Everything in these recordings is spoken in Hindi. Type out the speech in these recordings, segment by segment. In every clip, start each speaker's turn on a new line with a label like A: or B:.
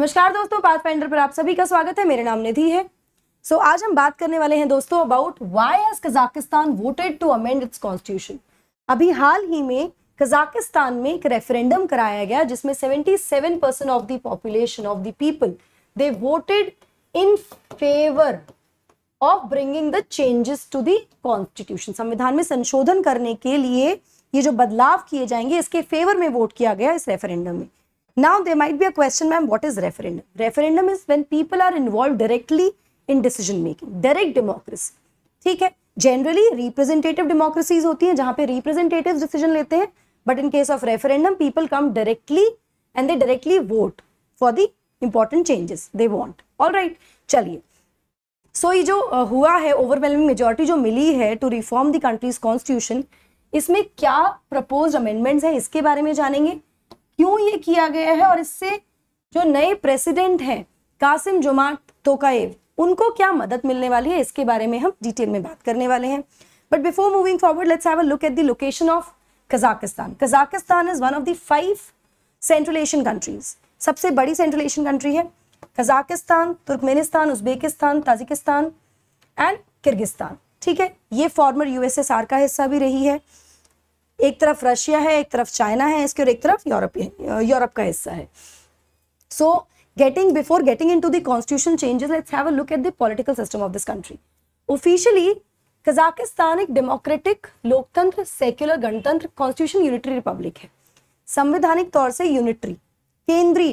A: नमस्कार दोस्तों पाथ फाइंडर पर आप सभी का स्वागत है मेरा नाम निधि है सो so, आज हम बात करने वाले हैं दोस्तों about why has Kazakhstan voted to amend its constitution अभी हाल ही में कजाकिस्तान में एक रेफरेंडम कराया गया जिसमें 77 percent of the population of the people they voted in favour of bringing the changes to the constitution संविधान में संशोधन करने के लिए ये जो बदलाव किए जाएंगे इसके फेवर में वोट किया गया इस रेफरेंडम में Now there might be a question ma'am what is referendum? Referendum is when people are involved directly in decision making. Direct democracy. ठीक है जनरली रिप्रेजेंटेटिव डेमोक्रेसीज होती हैं जहां पे रिप्रेजेंटेटिव डिसीजन लेते हैं in case of referendum people come directly and they directly vote for the important changes they want all right चलिए सो so, ये जो हुआ है ओवरवेलमिंग मेजोरिटी जो मिली है to reform the country's constitution इसमें क्या प्रपोज्ड अमेंडमेंट्स हैं इसके बारे में जानेंगे क्यों ये किया गया है और इससे जो नए प्रेसिडेंट हैं कासिम जुमा तोकाएव उनको क्या मदद मिलने वाली है इसके बारे में हम डिटेल में बात करने वाले हैं but before moving forward let's have a look at the location of Kazakhstan Kazakhstan is one of the five central Asian countries सबसे बड़ी सेंट्रल एशियन कंट्री है Kazakhstan Turkmenistan Uzbekistan Tajikistan and Kyrgyzstan ठीक है ये फॉर्मर यूएसएसआर का हिस्सा भी रही है एक तरफ रशिया है एक तरफ चाइना है इसके और एक तरफ यूरोपीय यूरोप का हिस्सा है so getting before getting into constitution changes let's have look at the system of this country officially Kazakhstan एक डेमोक्रेटिक लोकतंत्र सेक्युलर गणतंत्र कॉन्स्टिट्यूशन यूनिटरी रिपब्लिक है संविधानिक तौर से यूनिटरी केंद्रीय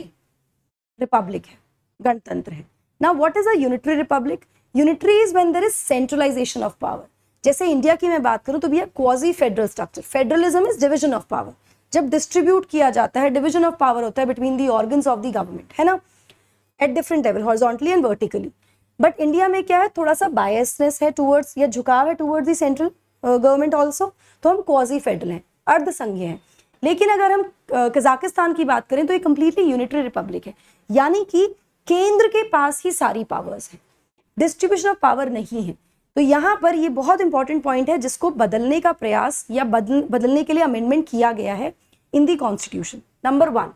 A: रिपब्लिक है गणतंत्र है ना what is a unitary republic unitary is when there is centralization of power जैसे इंडिया की मैं बात करूं तो भैया quasi federal structure federalism is division of power जब डिस्ट्रीब्यूट किया जाता है डिवीजन ऑफ पावर होता है between the organ of the government है ना at different level horizontally and vertically but India में क्या है थोड़ा सा बायसनेस है टूवर्ड्स या झुकाव है towards the central government also तो हम क्वाजी फेडरल हैं अर्ध हैं लेकिन अगर हम uh, कजाकिस्तान की बात करें तो ये कंप्लीटली यूनिटरी रिपब्लिक है यानी कि केंद्र के पास ही सारी पावर्स हैं डिस्ट्रीब्यूशन ऑफ पावर नहीं है तो यहाँ पर ये बहुत इंपॉर्टेंट पॉइंट है जिसको बदलने का प्रयास या बदल बदलने के लिए अमेंडमेंट किया गया है in the constitution number one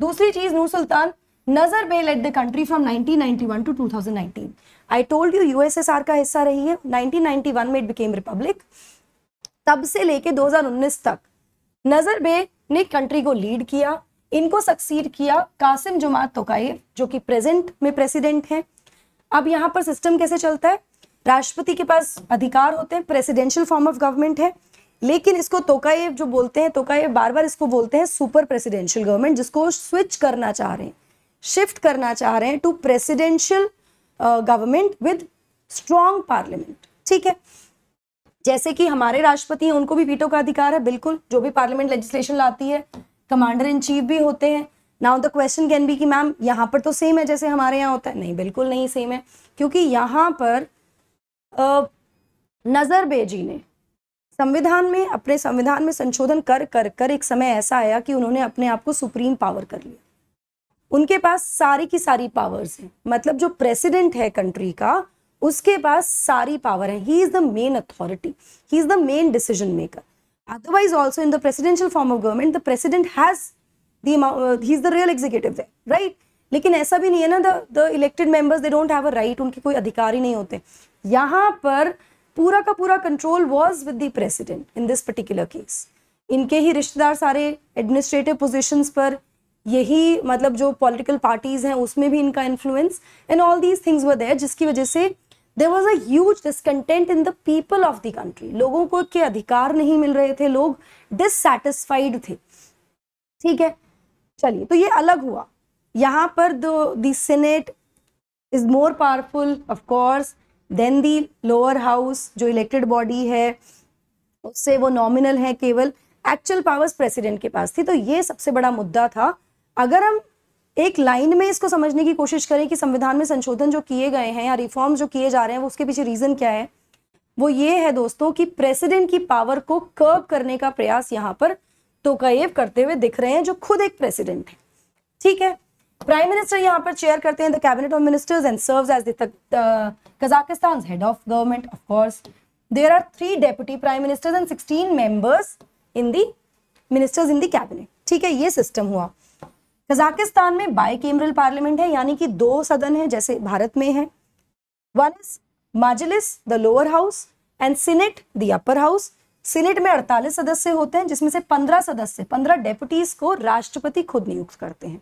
A: दूसरी चीज Nursultan Nazarbayev led the country from 1991 to 2019 I told you USSR का हिस्सा रही है 1991 में इट बिकेम रिपब्लिक तब से लेके 2019 तक नजर बे ने कंट्री को लीड किया इनको सक्सीड किया कासिम जुमात तोकाइफ जो कि प्रेजेंट में प्रेसिडेंट हैं अब यहाँ पर सिस्टम कैसे चलता है राष्ट्रपति के पास अधिकार होते हैं प्रेसिडेंशियल फॉर्म ऑफ गवर्नमेंट है लेकिन इसको तोकाएव जो बोलते हैं तोकाएव बार बार इसको बोलते हैं सुपर प्रेसिडेंशियल गवर्नमेंट जिसको स्विच करना चाह रहे हैं शिफ्ट करना चाह रहे हैं to presidential government with strong parliament ठीक है जैसे कि हमारे राष्ट्रपति हैं उनको भी वीटो का अधिकार है बिल्कुल जो भी पार्लियामेंट लेजिस्लेशन लाती है कमांडर इन चीफ भी होते हैं now the question can be कि मैम यहाँ पर तो सेम है जैसे हमारे यहाँ होता है नहीं बिल्कुल नहीं सेम है क्योंकि यहाँ पर नज़र बेजी ने संविधान में अपने संविधान में संशोधन कर कर कर एक समय ऐसा आया कि उन्होंने अपने आप को सुप्रीम पावर कर लिया उनके पास सारी की सारी पावर्स हैं मतलब जो प्रेसिडेंट है कंट्री का उसके पास सारी पावर है he is the main authority he is the main decision maker otherwise also in the presidential form of government the president has he is the real executive real लेकिन ऐसा भी नहीं है ना the the elected members they don't have a right उनके कोई अधिकार ही नहीं होते यहां पर पूरा का पूरा control was with the president in this particular case इनके ही रिश्तेदार सारे एडमिनिस्ट्रेटिव पोजिशन पर यही मतलब जो पॉलिटिकल पार्टीज हैं उसमें भी इनका influence and all these things were there जिसकी वजह से there was as discontent in the people of the country लोगों को के अधिकार नहीं मिल रहे थे लोग डिससेटिस्फाइड थे ठीक है चलिए तो ये अलग हुआ यहाँ पर the senate is more powerful of course than the lower house जो इलेक्टेड बॉडी है उससे वो नॉमिनल है केवल एक्चुअल पावर्स प्रेसिडेंट के पास थी तो ये सबसे बड़ा मुद्दा था अगर हम एक लाइन में इसको समझने की कोशिश करें कि संविधान में संशोधन जो किए गए हैं या रिफॉर्म जो किए जा रहे हैं वो उसके पीछे रीज़न क्या है वो ये है दोस्तों कि प्रेसिडेंट की पावर को कर्व करने का प्रयास यहाँ पर तो करते हुए दिख रहे हैं जो खुद एक प्रेसिडेंट है ठीक है प्राइम मिनिस्टर यहाँ पर चेयर करते हैं the cabinet of ministers and serves as Kazakhstan head of government of course there are three deputy prime ministers and sixteen members in the ministers in the cabinet ठीक है ये सिस्टम हुआ कजाकिस्तान में बाई केमरल पार्लियामेंट है यानी कि दो सदन है जैसे भारत में है one is Mazhilis the lower house and senate the upper house senate में 48 सदस्य होते हैं जिसमें से 15 सदस्य 15 डेप्यूटीज को राष्ट्रपति खुद नियुक्त करते हैं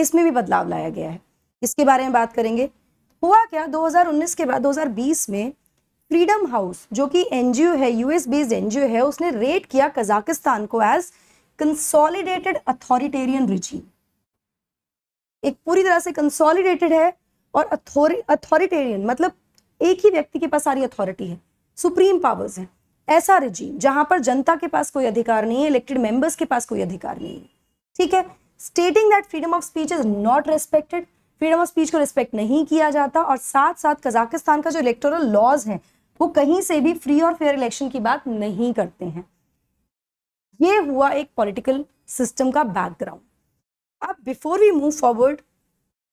A: इसमें भी बदलाव लाया गया है इसके बारे में बात करेंगे हुआ क्या 2019 के बाद 2020 में फ्रीडम हाउस जो कि एनजीओ है यूएस बेस्ड एनजीओ है उसने रेट किया कजाकिस्तान को एज कंसोलिडेटेड अथॉरिटेरियन रिजीम एक पूरी तरह से कंसोलिडेटेड है और अथॉरिटेरियन मतलब एक ही व्यक्ति के पास सारी अथॉरिटी है सुप्रीम पावर्स है ऐसा रिजीम जहां पर जनता के पास कोई अधिकार नहीं है इलेक्टेड मेंबर्स के पास कोई अधिकार नहीं है ठीक है stating that freedom of speech is not respected freedom of speech को रिस्पेक्ट नहीं किया जाता और साथ साथ कजाकिस्तान का जो इलेक्टोरल लॉज है वो कहीं से भी फ्री और फेयर इलेक्शन की बात नहीं करते हैं ये हुआ एक पॉलिटिकल सिस्टम का बैकग्राउंड अब before we move forward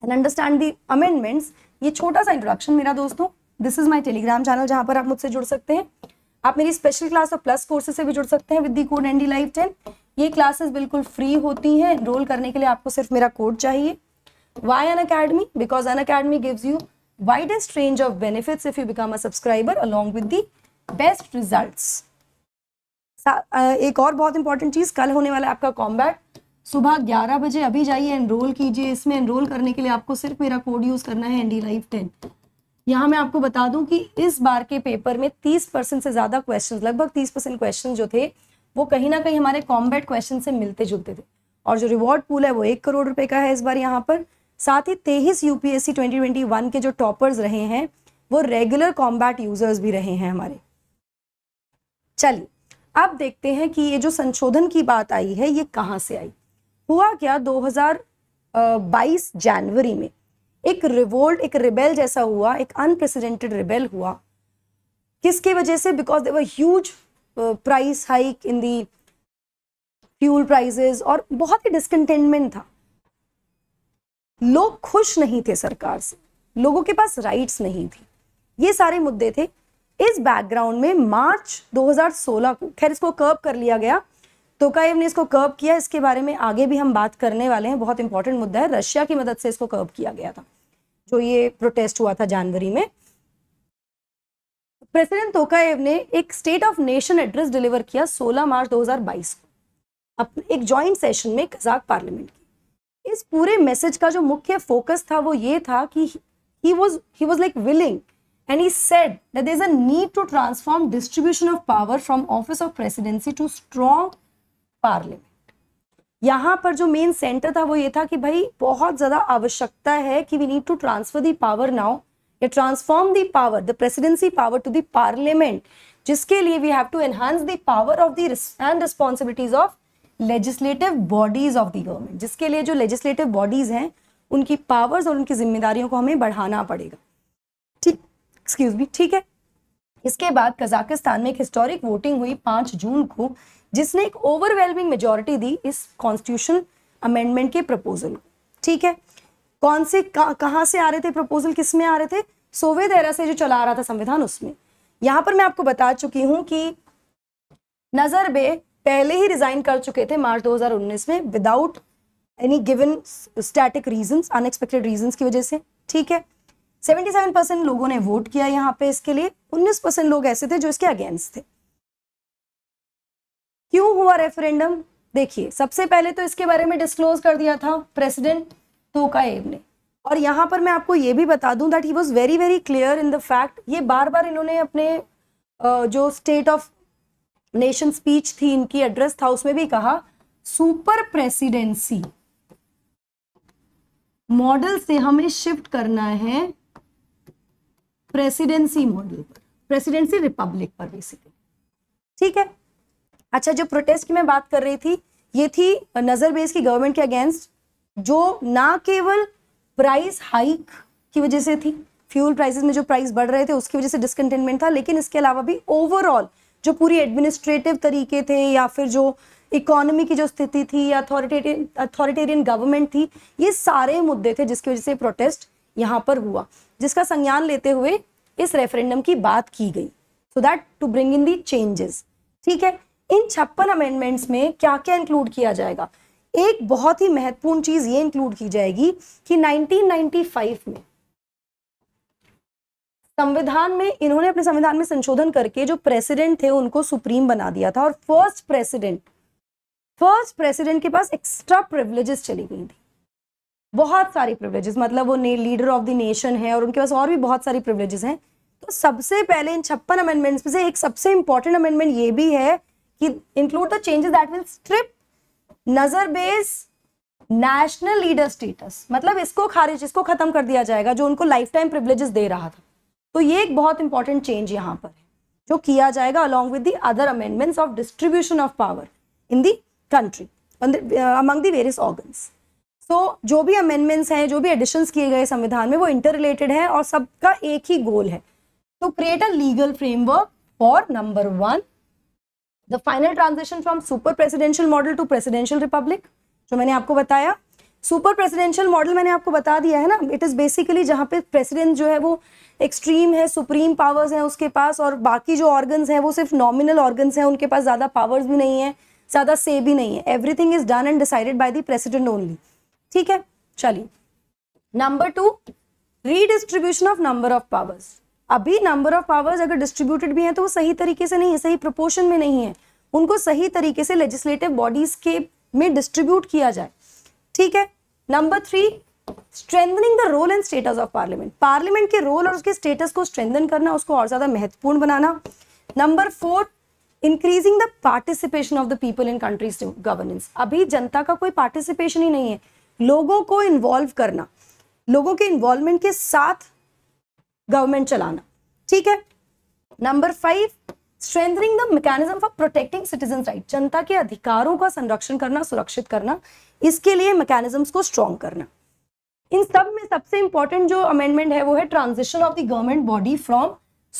A: and understand the amendments ये छोटा सा इंट्रोडक्शन मेरा दोस्तों this is my Telegram channel जहां पर आप मुझसे जुड़ सकते हैं आप मेरी स्पेशल क्लास और प्लस कोर्सेज से भी जुड़ सकते हैं with the code Andy life ten ये क्लासेस बिल्कुल फ्री होती हैं एनरोल करने के लिए आपको सिर्फ मेरा कोड चाहिए why Unacademy because Unacademy gives you widest range of benefits if you become a subscriber along with the best result एक और बहुत इंपॉर्टेंट चीज़ कल होने वाला आपका कॉम्बैट सुबह 11 बजे अभी जाइए एनरोल कीजिए इसमें एनरोल करने के लिए आपको सिर्फ मेरा कोड यूज़ करना है एन लाइफ टेन यहाँ मैं आपको बता दूं कि इस बार के पेपर में 30 परसेंट से ज़्यादा क्वेश्चन लगभग 30 परसेंट क्वेश्चन जो थे वो कहीं ना कहीं हमारे कॉम्बैट क्वेश्चन से मिलते जुलते थे और जो रिवॉर्ड पूल है वो एक करोड़ रुपए का है इस बार यहाँ पर साथ ही तेईस यूपीएससी ट्वेंटी के जो टॉपर्स रहे हैं वो रेगुलर कॉम्बैट यूजर्स भी रहे हैं हमारे चलिए अब देखते हैं कि ये जो संशोधन की बात आई है ये कहाँ से आई हुआ क्या दो 2022 जनवरी में एक रिवोल्ट एक रिबेल जैसा हुआ एक अनप्रेसिडेंटेड रिबेल हुआ किसकी वजह से because there were huge price hike in the fuel prices और बहुत ही डिसकंटेनमेंट था लोग खुश नहीं थे सरकार से लोगों के पास राइट्स नहीं थी ये सारे मुद्दे थे इस बैकग्राउंड में मार्च 2016 को खैर इसको कर्व कर लिया गया तोकाएव ने इसको कर्ब किया इसके बारे में आगे भी हम बात करने वाले हैं बहुत इंपॉर्टेंट मुद्दा है रशिया की मदद से इसको कर्ब किया गया था जो ये प्रोटेस्ट हुआ था जनवरी में प्रेसिडेंट तोकाएव ने एक state of nation address deliver किया 16 मार्च 2022 को एक जॉइंट सेशन में कजाक पार्लियामेंट की इस पूरे मैसेज का जो मुख्य फोकस था वो ये था कि he was he was like willing and he said that there is a need to transform distribution of power from office of presidency to strong parliament यहाँ पर जो मेन सेंटर था वो ये था कि भाई बहुत ज्यादा आवश्यकता है कि we need to transfer the power now या transform the power the presidency power to the parliament जिसके लिए we have to enhance the power of the and responsibilities of legislative bodies of the government जिसके लिए जो लेजिस्लेटिव बॉडीज हैं उनकी पावर्स और उनकी जिम्मेदारियों को हमें बढ़ाना पड़ेगा ठीक एक्सक्यूज मी ठीक है इसके बाद कजाकिस्तान में एक हिस्टोरिक वोटिंग हुई पांच जून को जिसने एक ओवरवेलमिंग मेजोरिटी दी इस कॉन्स्टिट्यूशन अमेंडमेंट के प्रपोजल को ठीक है कौन से कहाँ से आ रहे थे प्रपोजल किस में आ रहे थे सोवियत एरा से जो चला रहा था संविधान उसमें यहां पर मैं आपको बता चुकी हूं कि नजर बे पहले ही रिजाइन कर चुके थे मार्च 2019 में without any given static reasons unexpected reasons की वजह से ठीक है 77 परसेंट लोगों ने वोट किया यहाँ पे इसके लिए 19 परसेंट लोग ऐसे थे जो इसके अगेंस्ट थे क्यों हुआ रेफरेंडम देखिए सबसे पहले तो इसके बारे में डिस्क्लोज कर दिया था प्रेसिडेंट तो ने और यहाँ पर मैं आपको ये भी बता दूं that he was very very clear in the fact ये बार बार इन्होंने अपने जो स्टेट ऑफ नेशन स्पीच थी इनकी एड्रेस था उसमें भी कहा सुपर प्रेसिडेंसी मॉडल से हमें शिफ्ट करना है प्रेसिडेंसी मॉडल पर प्रेसिडेंसी रिपब्लिक पर बेसिकली ठीक है अच्छा जो प्रोटेस्ट की मैं बात कर रही थी ये थी नजर बेस की गवर्नमेंट के अगेंस्ट जो ना केवल प्राइस हाइक की वजह से थी फ्यूल प्राइसेस में जो प्राइस बढ़ रहे थे उसकी वजह से डिसकंटेनमेंट था लेकिन इसके अलावा भी ओवरऑल जो पूरी एडमिनिस्ट्रेटिव तरीके थे या फिर जो इकोनॉमी की जो स्थिति थी या अथॉरिटेरियन अथॉरिटेरियन गवर्नमेंट थी ये सारे मुद्दे थे जिसकी वजह से प्रोटेस्ट यहाँ पर हुआ जिसका संज्ञान लेते हुए इस रेफरेंडम की बात की गई so that to bring in the changes ठीक है इन छप्पन अमेंडमेंट्स में क्या क्या इंक्लूड किया जाएगा एक बहुत ही महत्वपूर्ण चीज ये इंक्लूड की जाएगी कि 1995 में संविधान में इन्होंने अपने संविधान में संशोधन करके जो प्रेसिडेंट थे उनको सुप्रीम बना दिया था और फर्स्ट प्रेसिडेंट फर्स्ट प्रेसिडेंट के पास एक्स्ट्रा प्रिवलेजेस चली गई थी बहुत सारी प्रिवलेजेस मतलब वो लीडर ऑफ द नेशन है और उनके पास और भी बहुत सारी प्रिवलेजेस हैं तो सबसे पहले इन छप्पन अमेंडमेंट्स में से एक सबसे इंपॉर्टेंट अमेंडमेंट ये भी है he include the changes that will strip Nazarbayev's national leader status मतलब इसको खारिज इसको खत्म कर दिया जाएगा जो उनको लाइफ टाइम प्रिवलेजेस दे रहा था तो ये एक बहुत इंपॉर्टेंट चेंज यहाँ पर है जो किया जाएगा along with the other amendments of distribution of power in the country among the various organs so जो भी अमेंडमेंट्स हैं जो भी एडिशन किए गए संविधान में वो इंटर रिलेटेड है और सबका एक ही गोल है तो create a legal framework for number one the final transaction from super presidential model to presidential republic जो मैंने आपको बताया सुपर प्रेसिडेंशियल मॉडल मैंने आपको बता दिया है ना इट इज़ बेसिकली जहाँ पे प्रेसिडेंट जो है वो एक्सट्रीम है सुप्रीम पावर्स हैं उसके पास और बाकी जो ऑर्गन्स हैं वो सिर्फ नॉमिनल ऑर्गन्स हैं उनके पास ज़्यादा पावर्स भी नहीं है ज़्यादा से भी नहीं है everything is done and decided by the president only ठीक है चलिए number two redistribution of number of powers अभी नंबर ऑफ पावर्स अगर डिस्ट्रीब्यूटेड भी हैं तो वो सही तरीके से नहीं है सही प्रोपोर्शन में नहीं है उनको सही तरीके से लेजिस्लेटिव बॉडीज के में डिस्ट्रीब्यूट किया जाए ठीक है number three strengthening the role and status of parliament parliament के रोल और उसके स्टेटस को स्ट्रेंथन करना उसको और ज्यादा महत्वपूर्ण बनाना number four increasing the participation of the people in country's governance अभी जनता का कोई पार्टिसिपेशन ही नहीं है लोगों को इन्वॉल्व करना लोगों के इन्वॉल्वमेंट के साथ गवर्नमेंट चलाना ठीक है number five strengthening the mechanism for protecting citizen right जनता के अधिकारों का संरक्षण करना सुरक्षित करना इसके लिए मैकेनिज्म्स को स्ट्रॉन्ग करना इन सब में सबसे इंपॉर्टेंट जो अमेंडमेंट है वो है transition of the government body from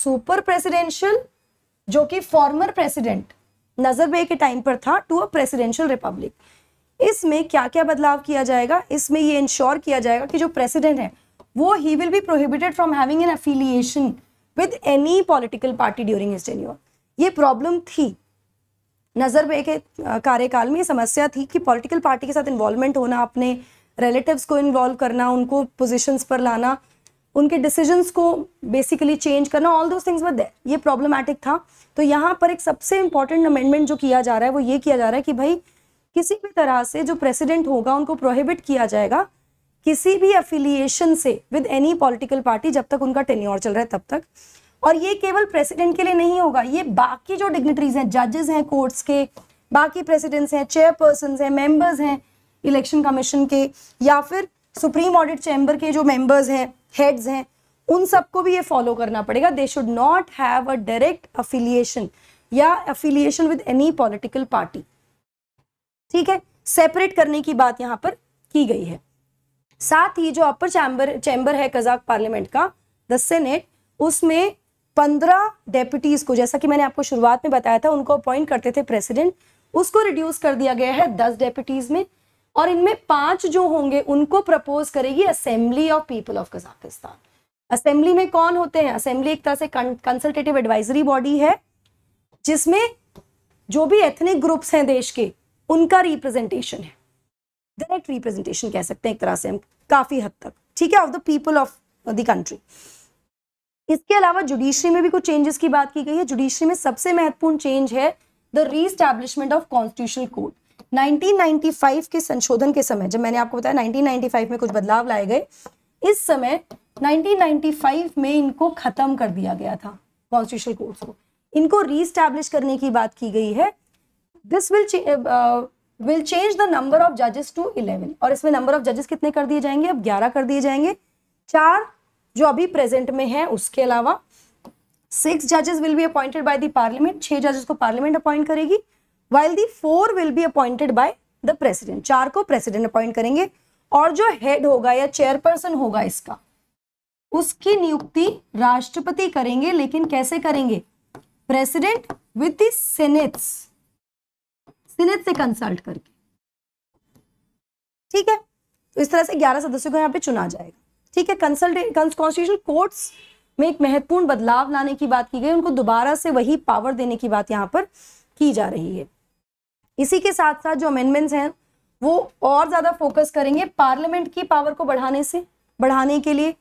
A: super presidential जो कि फॉर्मर प्रेसिडेंट नजर के टाइम पर था टू अ प्रेसिडेंशियल रिपब्लिक इसमें क्या क्या बदलाव किया जाएगा इसमें ये इंश्योर किया जाएगा कि जो प्रेसिडेंट है वो he will be prohibited from having an affiliation with any political party during his tenure ये प्रॉब्लम थी नज़र बे के कार्यकाल में ये समस्या थी कि पॉलिटिकल पार्टी के साथ इन्वॉल्वमेंट होना अपने रिलेटिव्स को इन्वॉल्व करना उनको पोजिशंस पर लाना उनके डिसीजंस को बेसिकली चेंज करना ऑल दोज थिंग्स वे ये प्रॉब्लमैटिक था तो यहाँ पर एक सबसे इंपॉर्टेंट अमेंडमेंट जो किया जा रहा है वो ये किया जा रहा है कि भाई किसी भी तरह से जो प्रेसिडेंट होगा उनको प्रोहिबिट किया जाएगा किसी भी अफिलिएशन से विद एनी पॉलिटिकल पार्टी जब तक उनका टेन्योर चल रहा है तब तक और ये केवल प्रेसिडेंट के लिए नहीं होगा ये बाकी जो डिग्नेटरीज हैं जजेस हैं कोर्ट्स के बाकी प्रेसिडेंट्स हैं चेयरपर्सन हैं मेंबर्स हैं इलेक्शन कमीशन के या फिर सुप्रीम ऑडिट चैम्बर के जो मेंबर्स हैं हेड्स हैं उन सबको भी ये फॉलो करना पड़ेगा they should not have a direct affiliation या affiliation with any political party ठीक है सेपरेट करने की बात यहाँ पर की गई है साथ ही जो अपर चैम्बर चैम्बर है कजाक पार्लियामेंट का द सेनेट उसमें पंद्रह डेप्यूटीज को जैसा कि मैंने आपको शुरुआत में बताया था उनको अपॉइंट करते थे प्रेसिडेंट उसको रिड्यूस कर दिया गया है दस डेप्यूटीज में और इनमें पांच जो होंगे उनको प्रपोज करेगी assembly of people of Kazakhstan assembly में कौन होते हैं असेंबली एक तरह से कंसल्टेटिव एडवाइजरी बॉडी है जिसमें जो भी एथनिक ग्रुप्स हैं देश के उनका रिप्रेजेंटेशन है डायरेक्ट रिप्रेजेंटेशन कह सकते हैं एक तरह से हम काफ़ी हद तक ठीक है of the people of the country इसके अलावा जुडिशरी में भी कुछ चेंजेस की बात की गई है जुडिशरी में सबसे महत्वपूर्ण चेंज है the reestablishment of constitutional court 1995 के संशोधन के समय जब मैंने आपको बताया 1995 में कुछ बदलाव लाए गए इस समय 1995 में इनको खत्म कर दिया गया था कॉन्स्टिट्यूशनल कोर्ट को इनको रीस्टैब्लिश करने की बात की गई है this will will change the number of जजेस टू इलेवन और इसमें नंबर ऑफ जजेस कितने कर दिए जाएंगे अब ग्यारह कर दिए जाएंगे चार जो अभी प्रेजेंट में है उसके अलावा सिक्स जजेस will be appointed by the parliament छह जजेस को पार्लियामेंट अपॉइंट करेगी while the four will be appointed by the president चार को प्रेसिडेंट अपॉइंट करेंगे और जो हेड होगा या चेयरपर्सन होगा इसका उसकी नियुक्ति राष्ट्रपति करेंगे लेकिन कैसे करेंगे president with the senates senate से कंसल्ट करके ठीक है तो इस तरह से ग्यारह सदस्यों को यहाँ पे चुना जाएगा ठीक है कंसल्ट कॉन्स्टिट्यूशन कोर्ट्स में एक महत्वपूर्ण बदलाव लाने की बात की गई उनको दोबारा से वही पावर देने की बात यहाँ पर की जा रही है इसी के साथ साथ जो अमेंडमेंट्स हैं वो और ज़्यादा फोकस करेंगे पार्लियामेंट की पावर को बढ़ाने से बढ़ाने के लिए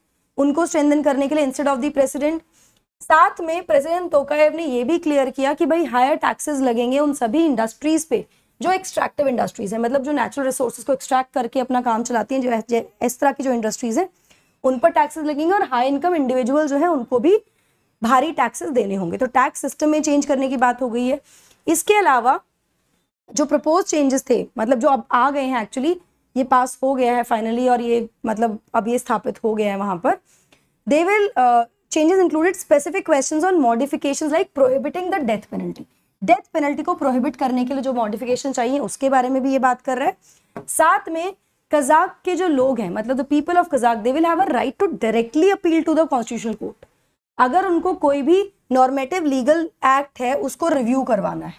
A: उनको स्ट्रेंथन करने के लिए इंस्टेड ऑफ द प्रेसिडेंट साथ में प्रेसिडेंट तोकाएव ने यह भी क्लियर किया कि भाई हायर टैक्सेस लगेंगे उन सभी इंडस्ट्रीज पे जो एक्सट्रैक्टिव इंडस्ट्रीज है मतलब जो नेचुरल रिसोर्सेज को एक्सट्रैक्ट करके अपना काम चलाती हैं जो इस तरह की जो इंडस्ट्रीज है उन पर टैक्सेस लगेंगे और हाई इनकम इंडिविजुअल जो है उनको भी भारी टैक्सेस देने होंगे तो टैक्स सिस्टम में चेंज करने की बात हो गई है इसके अलावा जो प्रपोज चेंजेस थे मतलब जो अब आ गए हैं एक्चुअली ये पास हो गया है फाइनली और ये मतलब अब ये स्थापित हो गया है वहां पर they will changes included specific questions on modifications like prohibiting the death penalty death penalty को प्रोहिबिट करने के लिए जो मॉडिफिकेशन चाहिए उसके बारे में भी ये बात कर रहा है साथ में कजाक के जो लोग हैं मतलब the people of Kazakh they will have a right to directly appeal to the constitutional court अगर उनको कोई भी नॉर्मेटिव लीगल एक्ट है उसको रिव्यू करवाना है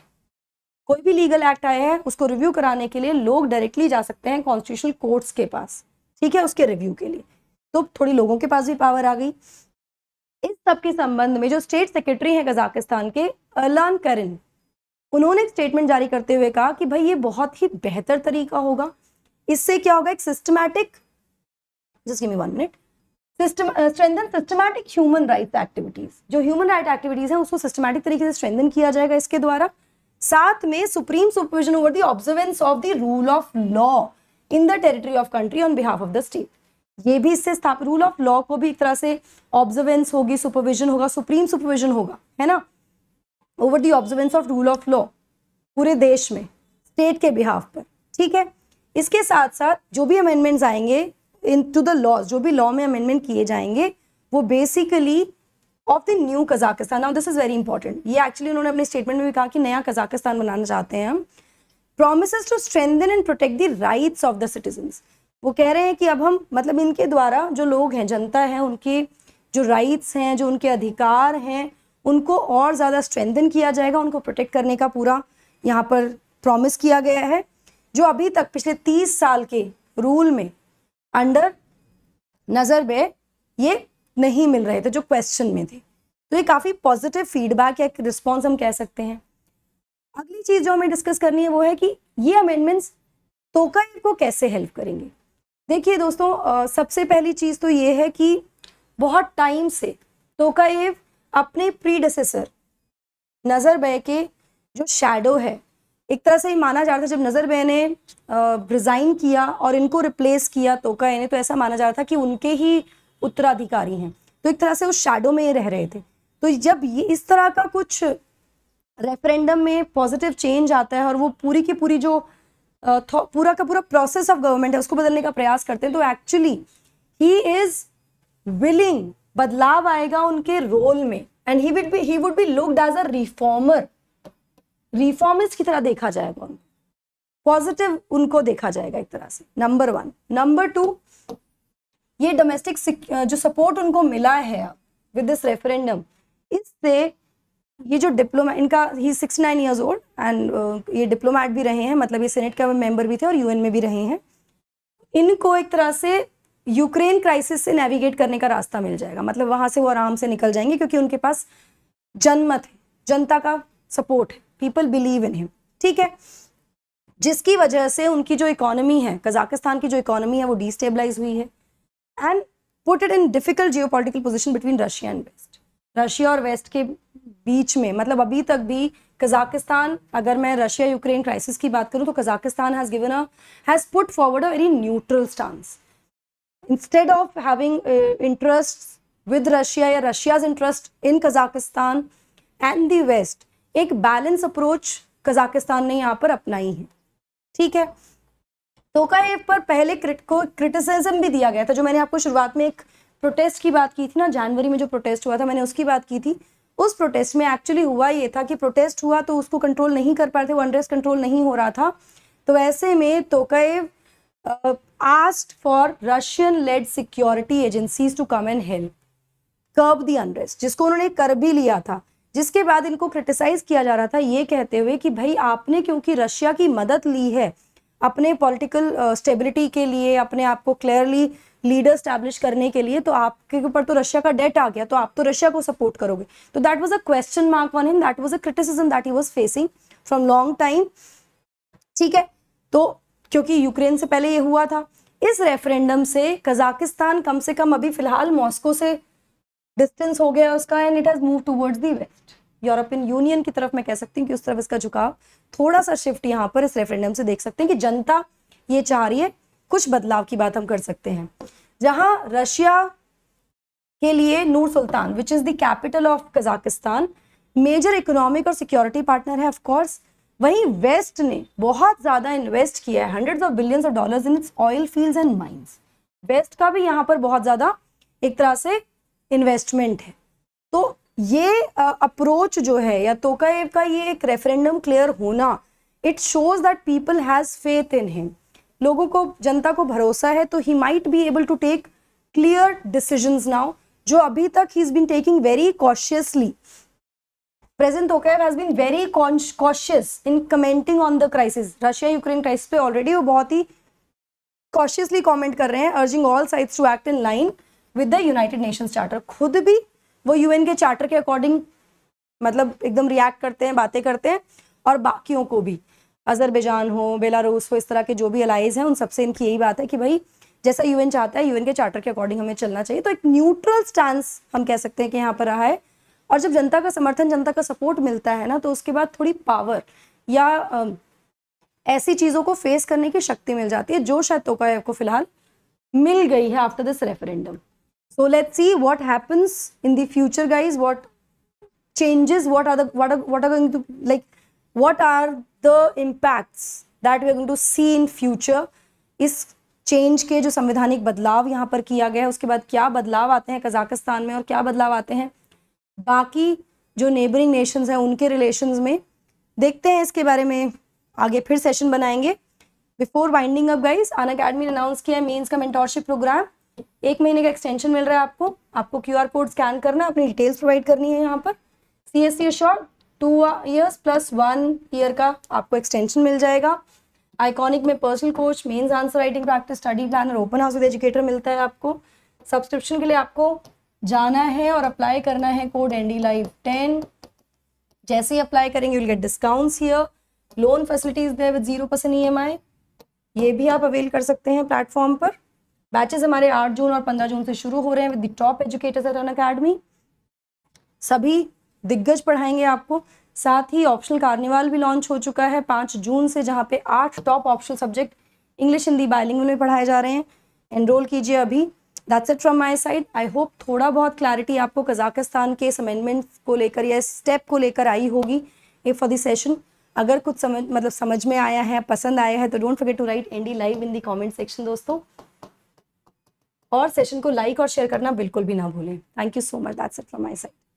A: कोई भी लीगल एक्ट आया है उसको रिव्यू कराने के लिए लोग डायरेक्टली जा सकते हैं कॉन्स्टिट्यूशनल कोर्ट्स के पास ठीक है उसके रिव्यू के लिए तो थोड़ी लोगों के पास भी पावर आ गई इस सब के संबंध में जो स्टेट सेक्रेटरी हैं कजाकिस्तान के अलान करिन उन्होंने एक स्टेटमेंट जारी करते हुए कहा कि भाई ये बहुत ही बेहतर तरीका होगा इससे क्या होगा एक systematic just give one minute system strengthen systematic human rights activities जो ह्यूमन राइट एक्टिविटीज हैं उसको सिस्टमैटिक तरीके से स्ट्रेंथन किया जाएगा इसके द्वारा साथ में supreme supervision over the observance of the rule of law in the territory of country on behalf of the state ये भी इससे रूल ऑफ लॉ को भी एक तरह से ऑब्जर्वेंस होगी सुपरविजन होगा सुप्रीम सुपरविजन होगा है ना over the observance of rule of law पूरे देश में स्टेट के बिहाफ पर ठीक है इसके साथ साथ जो भी अमेंडमेंट्स आएंगे इन टू द लॉज जो भी लॉ में अमेंडमेंट किए जाएंगे वो basically of the new Kazakhstan now this is very important ये एक्चुअली उन्होंने अपने स्टेटमेंट में भी कहा कि नया कजाकिस्तान बनाना चाहते हैं हम promise to strengthen and protect the rights of the citizen वो कह रहे हैं कि अब हम मतलब इनके द्वारा जो लोग हैं जनता है उनके जो राइट्स हैं जो उनके अधिकार हैं उनको और ज़्यादा स्ट्रेंथन किया जाएगा उनको प्रोटेक्ट करने का पूरा यहाँ पर प्रॉमिस किया गया है जो अभी तक पिछले तीस साल के रूल में अंडर नज़र में ये नहीं मिल रहे थे जो क्वेश्चन में थे तो ये काफ़ी पॉजिटिव फीडबैक या रिस्पॉन्स हम कह सकते हैं अगली चीज़ जो हमें डिस्कस करनी है वो है कि ये अमेंडमेंट्स तोका को कैसे हेल्प करेंगे देखिए दोस्तों सबसे पहली चीज़ तो ये है कि बहुत टाइम से तोकाएव अपने प्रीडेसेसर नज़र बह के जो शैडो है एक तरह से ही माना जा रहा था जब नज़र बह ने रिज़ाइन किया और इनको रिप्लेस किया तोका ने तो ऐसा माना जा रहा था कि उनके ही उत्तराधिकारी हैं तो एक तरह से उस शैडो में ये रह रहे थे तो जब ये इस तरह का कुछ रेफरेंडम में पॉजिटिव चेंज आता है और वो पूरी की पूरी जो पूरा का पूरा प्रोसेस ऑफ गवर्नमेंट है उसको बदलने का प्रयास करते हैं तो एक्चुअली ही इज विलिंग बदलाव आएगा उनके रोल में and he would be he would be looked as a reformer reformist की तरह देखा जाएगा उनको पॉजिटिव उनको देखा जाएगा एक तरह से नंबर वन नंबर टू ये डोमेस्टिक जो सपोर्ट उनको मिला है विद दिस रेफरेंडम इससे ये जो डिप्लोमा इनका he sixty nine years old and uh, ये डिप्लोमैट भी रहे हैं मतलब ये सेनेट के मेंबर भी थे और यूएन में भी रहे हैं इनको एक तरह से यूक्रेन क्राइसिस से नेविगेट करने का रास्ता मिल जाएगा मतलब वहाँ से वो आराम से निकल जाएंगे क्योंकि उनके पास जनमत है जनता का सपोर्ट है पीपल बिलीव इन हिम ठीक है जिसकी वजह से उनकी जो इकोनॉमी है कजाकिस्तान की जो इकोनॉमी है वो डिस्टेबलाइज हुई है and put it in difficult geo political position between Russia and West Russia और वेस्ट के बीच में मतलब अभी तक भी कजाकिस्तान अगर मैं रशिया यूक्रेन क्राइसिस की बात करूं तो Kazakhstan has given a has put forward a very neutral stance instead of having interest with Russia या Russia's interest in Kazakhstan and the West एक बैलेंस अप्रोच कजाकिस्तान ने यहाँ पर अपनाई है ठीक है तोकाएव पर पहले क्रिट को क्रिटिसिज्म भी दिया गया था जो मैंने आपको शुरुआत में एक प्रोटेस्ट की बात की थी ना जनवरी में जो प्रोटेस्ट हुआ था मैंने उसकी बात की थी उस प्रोटेस्ट में एक्चुअली हुआ ये था कि प्रोटेस्ट हुआ तो उसको कंट्रोल नहीं कर पा रहे थे वो अनरेस्ट कंट्रोल नहीं हो रहा था तो ऐसे में Tokayev asked for Russian led security agencies to come and help curb the unrest जिसको उन्होंने कर भी लिया था जिसके बाद इनको क्रिटिसाइज किया जा रहा था ये कहते हुए कि भाई आपने क्योंकि रशिया की मदद ली है अपने पॉलिटिकल स्टेबिलिटी के लिए अपने आप को क्लियरली लीडर स्टैब्लिश करने के लिए तो आपके ऊपर तो रशिया का डेट आ गया तो आप तो रशिया को सपोर्ट करोगे तो that was a question mark on him that was a criticism that he was facing from long time ठीक है तो क्योंकि यूक्रेन से पहले ये हुआ था इस रेफरेंडम से कजाकिस्तान कम से कम अभी फिलहाल मॉस्को से डिस्टेंस हो गया उसका and it has move towards the West European Union की तरफ मैं कह सकती हूँ कि उस तरफ इसका झुकाव थोड़ा सा शिफ्ट यहाँ पर इस रेफरेंडम से देख सकते हैं कि जनता ये चाह रही है कुछ बदलाव की बात हम कर सकते हैं जहां रशिया के लिए Nursultan which is the capital of Kazakhstan major economic और सिक्योरिटी पार्टनर है ऑफकोर्स वहीं वेस्ट ने बहुत ज़्यादा इन्वेस्ट किया है hundred of billions of dollar in its oil field and mines West का भी यहाँ पर बहुत ज़्यादा एक तरह से इन्वेस्टमेंट है तो ये अप्रोच जो है या तो का ये एक रेफरेंडम क्लियर होना it shows that people has faith in him लोगों को जनता को भरोसा है तो he might be able to take clear decision now जो अभी तक he is been taking very cautiously present Tokayev has been very cautious in commenting on the crisis Russia Ukraine crisis पे ऑलरेडी वो बहुत ही कॉशियसली कॉमेंट कर रहे हैं urging all side to act in line with the United Nation charter खुद भी वो यूएन के चार्टर के अकॉर्डिंग मतलब एकदम रिएक्ट करते हैं बातें करते हैं और बाकियों को भी अजरबैजान हो बेलारूस हो इस तरह के जो भी अलाइज हैं उन सबसे इनकी यही बात है कि भाई जैसा यूएन चाहता है यूएन के चार्टर के अकॉर्डिंग हमें चलना चाहिए तो एक न्यूट्रल स्टांस हम कह सकते हैं कि यहाँ पर रहा है और जब जनता का समर्थन जनता का सपोर्ट मिलता है ना तो उसके बाद थोड़ी पावर या ऐसी चीज़ों को फेस करने की शक्ति मिल जाती है जो शायद तो को फिलहाल मिल गई है after this referendum so let's see what happens in the future guys what changes what are the what are, what are going to like what are the impacts that we are going to see in future इस चेंज के जो संवैधानिक बदलाव यहाँ पर किया गया है उसके बाद क्या बदलाव आते हैं कजाकिस्तान में और क्या बदलाव आते हैं बाकी जो नेबरिंग नेशंस हैं उनके रिलेशंस में देखते हैं इसके बारे में आगे फिर सेशन बनाएंगे before winding up guys Unacademy ने अनाउंस किया है मेंस का मेंटोरशिप प्रोग्राम एक महीने का एक्सटेंशन मिल रहा है आपको आपको क्यू कोड स्कैन करना है अपनी डिटेल्स प्रोवाइड करनी है यहाँ पर C S C short two years plus one year का आपको एक्सटेंशन मिल जाएगा आइकॉनिक में personal coach mains answer writing practice study plan और ओपन हाउस विद एजुकेटर मिलता है आपको सब्सक्रिप्शन के लिए आपको जाना है और अप्लाई करना है code N D live ten जैसे ही अप्लाई करेंगे you will get discounts here loan facilities they with zero percent ई ये भी आप अवेल कर सकते हैं प्लेटफॉर्म पर बैचेज हमारे आठ जून और पंद्रह जून से शुरू हो रहे हैं with top educators at Unacademy सभी दिग्गज पढ़ाएंगे आपको साथ ही ऑप्शनल कार्निवाल भी लॉन्च हो चुका है पाँच जून से जहाँ पे आठ top optional subject English Hindi bilingual में पढ़ाए जा रहे हैं एनरोल कीजिए अभी that's it from my side I hope थोड़ा बहुत क्लैरिटी आपको कजाकिस्तान के इस अमेंडमेंट को लेकर या स्टेप को लेकर आई होगी ए फॉर दिस सेशन अगर कुछ समझ मतलब समझ में आया है पसंद आया है तो don't forget to write N D live in the comment section दोस्तों और सेशन को लाइक और शेयर करना बिल्कुल भी ना भूलें thank you so much that's it from my side